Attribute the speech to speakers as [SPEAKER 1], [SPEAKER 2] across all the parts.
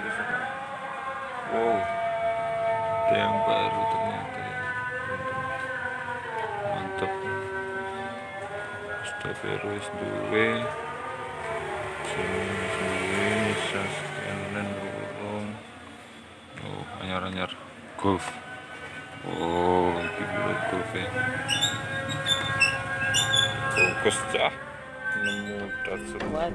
[SPEAKER 1] wow ada yang baru ternyata ya mantap sudah beres dua sini sini burung oh anyar anyar golf oh ini golf ya fokus cah What What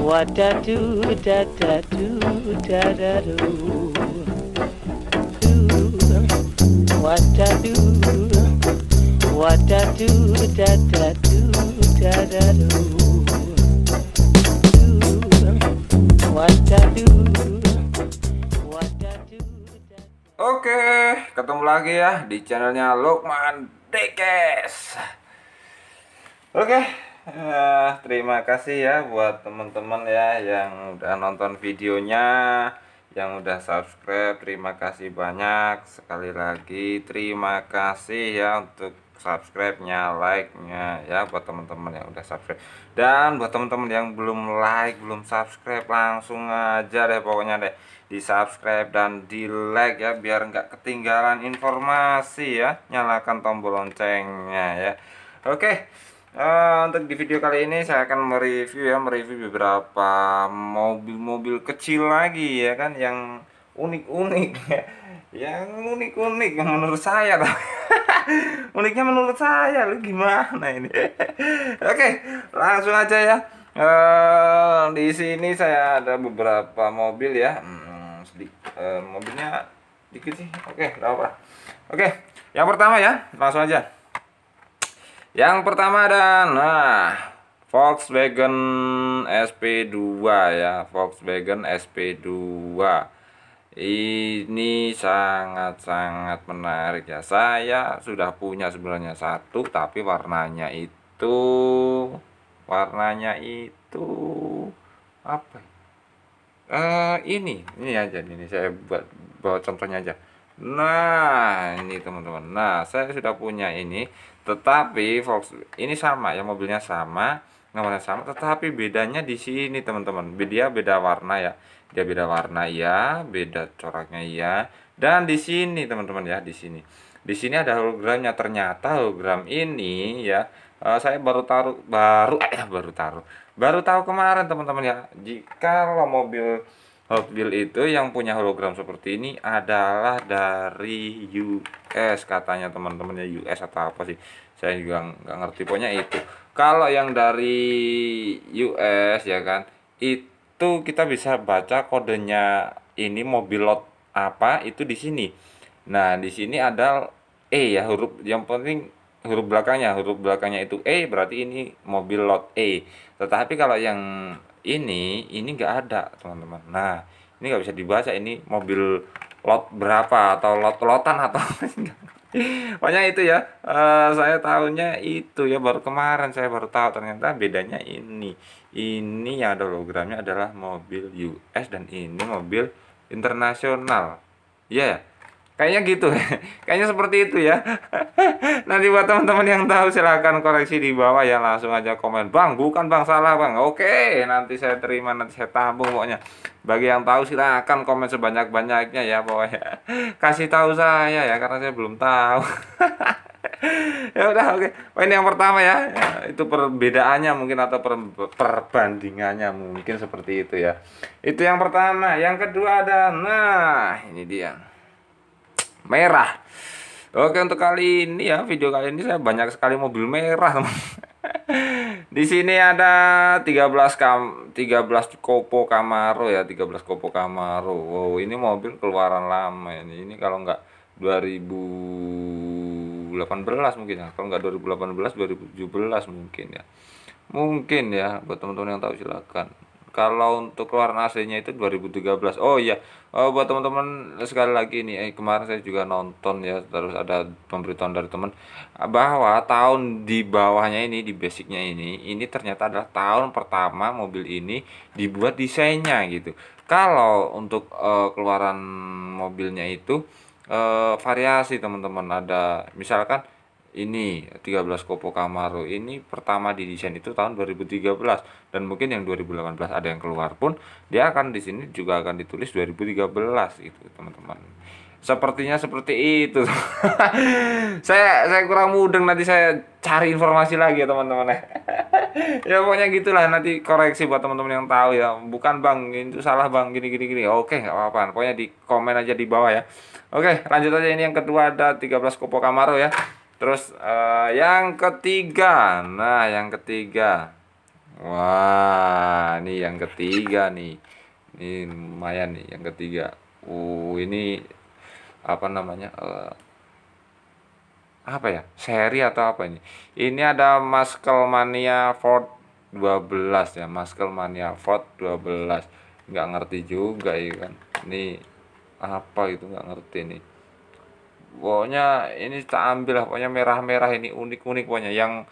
[SPEAKER 1] What What I I I I do do do do do do do da da da da da da Wadadu, wadadu, dadadu, do What I do dadadu. Wadadu, do Oke, ketemu lagi ya di channelnya Lukman Dekes. Oke, okay. uh, eh, terima kasih ya buat teman-teman ya yang udah nonton videonya, yang udah subscribe. Terima kasih banyak sekali lagi. Terima kasih ya untuk subscribe-nya, like-nya ya buat teman-teman yang udah subscribe. Dan buat teman-teman yang belum like, belum subscribe langsung aja deh pokoknya deh di-subscribe dan di-like ya biar nggak ketinggalan informasi ya. Nyalakan tombol loncengnya ya. Oke. Okay. Uh, untuk di video kali ini saya akan mereview ya mereview beberapa mobil-mobil kecil lagi ya kan yang unik-unik ya yang unik-unik yang menurut saya uniknya menurut saya lu gimana ini oke okay, langsung aja ya uh, di sini saya ada beberapa mobil ya hmm, sedikit uh, mobilnya dikit sih oke okay, oke okay, yang pertama ya langsung aja yang pertama dan nah Volkswagen SP2 ya, Volkswagen SP2. Ini sangat-sangat menarik ya. Saya sudah punya sebenarnya satu tapi warnanya itu warnanya itu apa? Uh, ini, ini aja ini saya buat bawa contohnya aja. Nah, ini teman-teman. Nah, saya sudah punya ini tetapi ini sama ya mobilnya sama nomornya sama tetapi bedanya di sini teman-teman dia ya, beda warna ya dia beda warna ya beda coraknya ya dan di sini teman-teman ya di sini di sini ada hologramnya ternyata hologram ini ya eh, saya baru taruh baru eh baru taruh baru tahu kemarin teman-teman ya jika mobil Hot Wheels itu yang punya hologram seperti ini adalah dari US katanya teman-temannya US atau apa sih saya juga nggak ngerti pokoknya itu kalau yang dari US ya kan itu kita bisa baca kodenya ini mobil lot apa itu di sini nah di sini ada E ya huruf yang penting huruf belakangnya huruf belakangnya itu E berarti ini mobil lot E tetapi kalau yang ini ini enggak ada teman-teman nah ini nggak bisa dibaca ini mobil lot berapa atau lot lotan atau pokoknya itu ya uh, saya tahunya itu ya baru kemarin saya baru tahu ternyata bedanya ini ini yang ada logramnya adalah mobil US dan ini mobil internasional iya ya yeah. Kayaknya gitu. Kayaknya seperti itu ya. Nanti buat teman-teman yang tahu silahkan koreksi di bawah ya. Langsung aja komen. Bang, bukan bang salah bang. Oke, nanti saya terima, nanti saya tabung pokoknya. Bagi yang tahu silahkan komen sebanyak-banyaknya ya pokoknya. Kasih tahu saya ya, karena saya belum tahu. ya udah oke. Ini yang pertama ya. ya. Itu perbedaannya mungkin atau per perbandingannya mungkin seperti itu ya. Itu yang pertama. Yang kedua ada, nah ini dia merah. Oke untuk kali ini ya video kali ini saya banyak sekali mobil merah teman. di sini ada 13 kam 13 Kopo Camaro ya 13 Kopo Camaro. Wow ini mobil keluaran lama ini. Ini kalau nggak 2018 mungkin ya. Kalau nggak 2018 2017 mungkin ya. Mungkin ya buat teman-teman yang tahu silakan kalau untuk warna AC-nya itu 2013 oh iya oh, buat teman-teman sekali lagi ini. eh, kemarin saya juga nonton ya terus ada pemberitahuan dari teman bahwa tahun di bawahnya ini di basicnya ini ini ternyata adalah tahun pertama mobil ini dibuat desainnya gitu kalau untuk uh, keluaran mobilnya itu uh, variasi teman-teman ada misalkan ini 13 Kopo Kamaru ini pertama di didesain itu tahun 2013 dan mungkin yang 2018 ada yang keluar pun dia akan di sini juga akan ditulis 2013 itu teman-teman sepertinya seperti itu saya saya kurang mudeng nanti saya cari informasi lagi ya teman-teman ya pokoknya gitulah nanti koreksi buat teman-teman yang tahu ya bukan bang itu salah bang gini gini gini oke nggak apa-apa pokoknya di komen aja di bawah ya oke lanjut aja ini yang kedua ada 13 Kopo Kamaro ya Terus uh, yang ketiga, nah yang ketiga, wah ini yang ketiga nih, ini lumayan nih yang ketiga. Uh ini apa namanya? Uh, apa ya? Seri atau apa ini? Ini ada Maskelmania Mania Ford 12 ya, Maskelmania Mania Ford 12. Gak ngerti juga ya kan. Ini apa itu Gak ngerti nih pokoknya ini tak ambil lah pokoknya merah-merah ini unik-unik pokoknya yang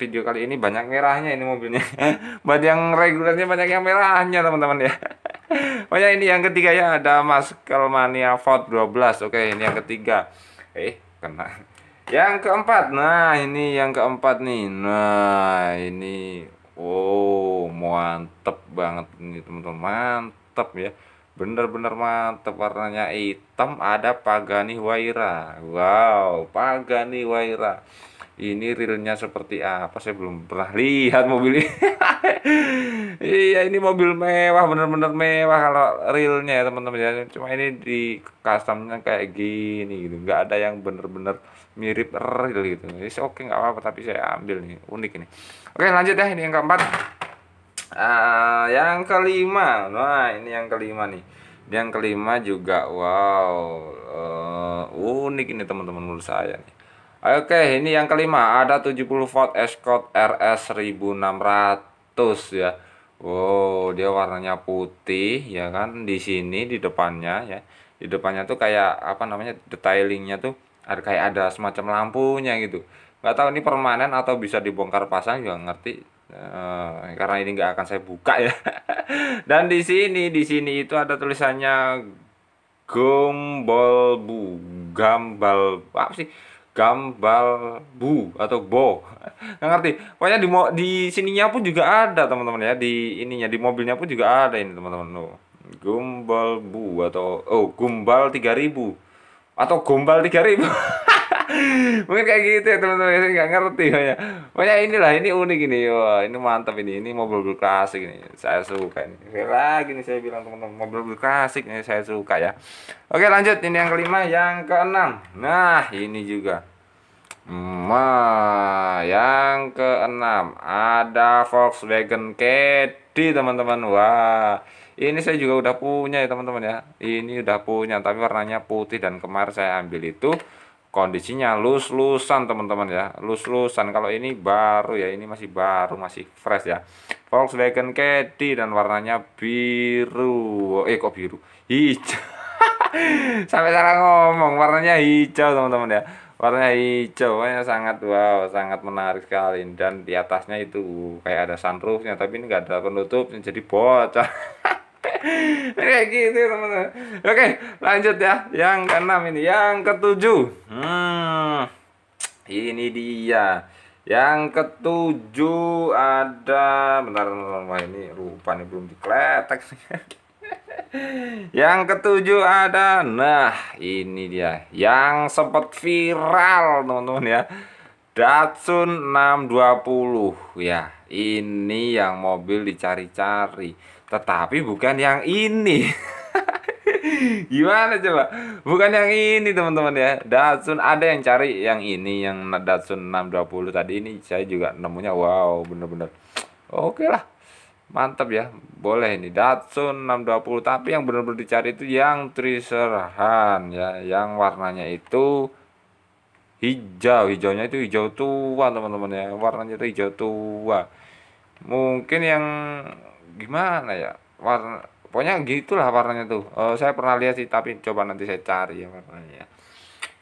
[SPEAKER 1] video kali ini banyak merahnya ini mobilnya buat yang regulernya banyak yang merahnya teman-teman ya pokoknya ini yang ketiga ya ada Maskel Mania Ford 12 oke ini yang ketiga eh kena yang keempat nah ini yang keempat nih nah ini oh mantep banget ini teman-teman mantep ya Bener-bener mantep warnanya hitam ada Pagani Waira. Wow, Pagani Waira. Ini realnya seperti apa? Saya belum pernah lihat mobil ini. iya, ini mobil mewah, bener-bener mewah kalau realnya ya teman-teman ya. Cuma ini di customnya kayak gini gitu. Nggak ada yang bener-bener mirip real gitu. Jadi oke okay, nggak apa-apa, tapi saya ambil nih. Unik ini. Oke lanjut ya, ini yang keempat. Uh, yang kelima, nah ini yang kelima nih. Yang kelima juga wow uh, unik ini teman-teman menurut saya nih. Oke, ini yang kelima ada 70 volt Escort RS 1600 ya. Wow, dia warnanya putih ya kan di sini di depannya ya. Di depannya tuh kayak apa namanya detailingnya tuh ada kayak ada semacam lampunya gitu. Gak tahu ini permanen atau bisa dibongkar pasang juga ngerti Uh, karena ini nggak akan saya buka ya. Dan di sini, di sini itu ada tulisannya gombal bu, gambal apa sih? Gambal bu atau bo. Nggak ngerti. Pokoknya di di sininya pun juga ada teman-teman ya. Di ininya di mobilnya pun juga ada ini teman-teman. Oh, gombal bu atau oh gombal 3000 atau gombal 3000. mungkin kayak gitu ya teman-teman saya nggak ngerti ya pokoknya inilah ini unik ini yo, ini mantap ini ini mobil-mobil klasik ini saya suka ini Oke, lagi nih saya bilang teman-teman mobil-mobil klasik ini saya suka ya oke lanjut ini yang kelima yang keenam nah ini juga Ma, yang keenam ada Volkswagen Caddy teman-teman. Wah, ini saya juga udah punya ya teman-teman ya. Ini udah punya tapi warnanya putih dan kemarin saya ambil itu kondisinya lus-lusan teman-teman ya lus-lusan kalau ini baru ya ini masih baru masih fresh ya Volkswagen Caddy dan warnanya biru eh kok biru hijau sampai salah ngomong warnanya hijau teman-teman ya warnanya hijau warnanya sangat wow sangat menarik sekali dan di atasnya itu kayak ada sunroofnya tapi ini enggak ada penutup jadi bocor kayak gitu teman-teman oke lanjut ya yang keenam ini yang ketujuh hmm ini dia yang ketujuh ada benar wah ini rupa nih belum dikletek yang ketujuh ada nah ini dia yang sempat viral teman-teman ya Datsun 620 ya ini yang mobil dicari-cari tetapi bukan yang ini gimana coba bukan yang ini teman-teman ya Datsun ada yang cari yang ini yang Datsun 620 tadi ini saya juga nemunya wow bener-bener oke okay lah mantap ya boleh ini Datsun 620 tapi yang benar-benar dicari itu yang triserhan ya yang warnanya itu hijau hijaunya itu hijau tua teman-teman ya warnanya itu hijau tua mungkin yang gimana ya warna pokoknya gitulah warnanya tuh uh, saya pernah lihat sih tapi coba nanti saya cari ya warnanya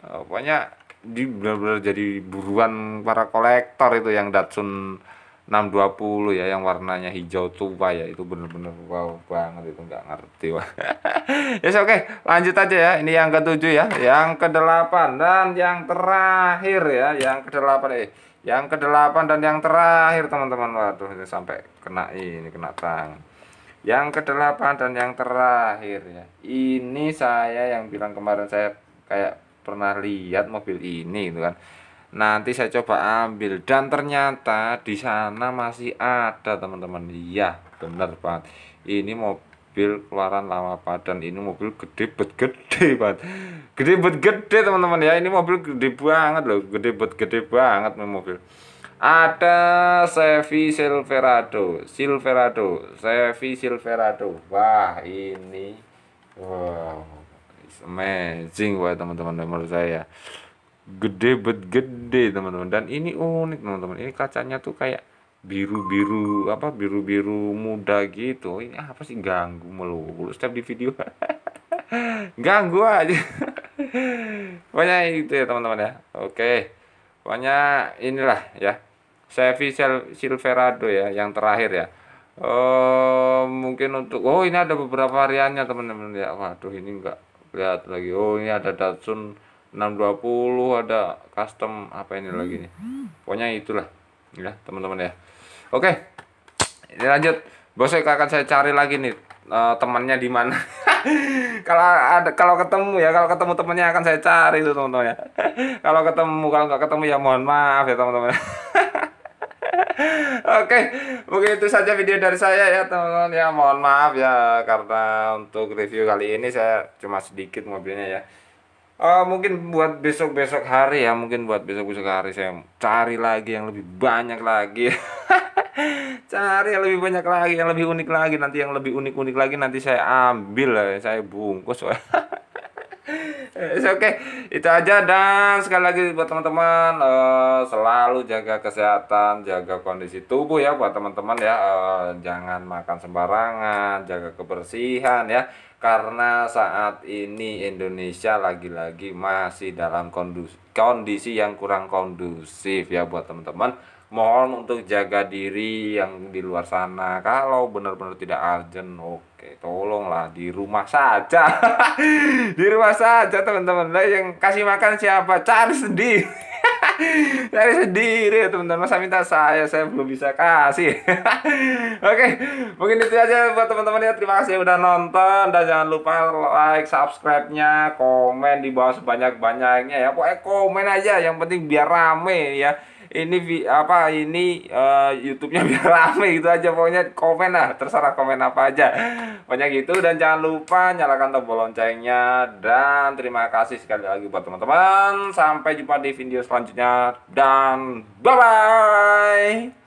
[SPEAKER 1] uh, pokoknya di benar-benar jadi buruan para kolektor itu yang Datsun 620 ya yang warnanya hijau tua ya itu bener-bener wow banget itu nggak ngerti wah ya yes, oke okay. lanjut aja ya ini yang ketujuh ya yang kedelapan dan yang terakhir ya yang kedelapan eh yang kedelapan dan yang terakhir teman-teman waduh ini sampai kena ini kena tang yang kedelapan dan yang terakhir ya ini saya yang bilang kemarin saya kayak pernah lihat mobil ini gitu kan nanti saya coba ambil dan ternyata di sana masih ada teman-teman iya bener banget ini mobil keluaran lama padan ini mobil gede bet gede banget gede bet gede teman-teman ya ini mobil gede banget loh gede bet gede banget mobil ada Chevy Silverado Silverado Chevy Silverado wah ini wow amazing buat teman-teman menurut saya gede bet gede teman-teman dan ini unik teman-teman ini kacanya tuh kayak biru-biru apa biru-biru muda gitu ini apa sih ganggu melulu setiap di video ganggu aja banyak itu ya teman-teman ya oke banyak inilah ya Chevy Silverado ya yang terakhir ya oh mungkin untuk oh ini ada beberapa variannya teman-teman ya waduh ini enggak lihat lagi oh ini ada Datsun 620 ada custom apa ini lagi nih pokoknya itulah ya teman-teman ya oke ini lanjut bosnya akan saya cari lagi nih uh, temannya di mana kalau ada kalau ketemu ya kalau ketemu temannya akan saya cari tuh teman-teman ya kalau ketemu kalau nggak ketemu ya mohon maaf ya teman-teman Oke, mungkin itu saja video dari saya ya teman-teman ya. Mohon maaf ya karena untuk review kali ini saya cuma sedikit mobilnya ya uh, mungkin buat besok-besok hari ya mungkin buat besok-besok hari saya cari lagi yang lebih banyak lagi cari yang lebih banyak lagi yang lebih unik lagi nanti yang lebih unik-unik lagi nanti saya ambil ya, saya bungkus Eh, oke, okay. itu aja dan sekali lagi buat teman-teman uh, selalu jaga kesehatan, jaga kondisi tubuh ya buat teman-teman ya. Uh, jangan makan sembarangan, jaga kebersihan ya. Karena saat ini Indonesia lagi-lagi masih dalam kondisi yang kurang kondusif ya buat teman-teman mohon untuk jaga diri yang di luar sana kalau benar-benar tidak urgent oke tolonglah di rumah saja di rumah saja teman-teman lah yang kasih makan siapa cari sendiri cari sendiri ya teman-teman saya minta saya saya belum bisa kasih oke mungkin itu aja buat teman-teman ya terima kasih udah nonton dan jangan lupa like subscribe-nya komen di bawah sebanyak-banyaknya ya pokoknya komen aja yang penting biar rame ya ini apa ini uh, YouTube-nya biar rame gitu aja pokoknya komen lah terserah komen apa aja banyak gitu dan jangan lupa nyalakan tombol loncengnya dan terima kasih sekali lagi buat teman-teman sampai jumpa di video selanjutnya dan bye bye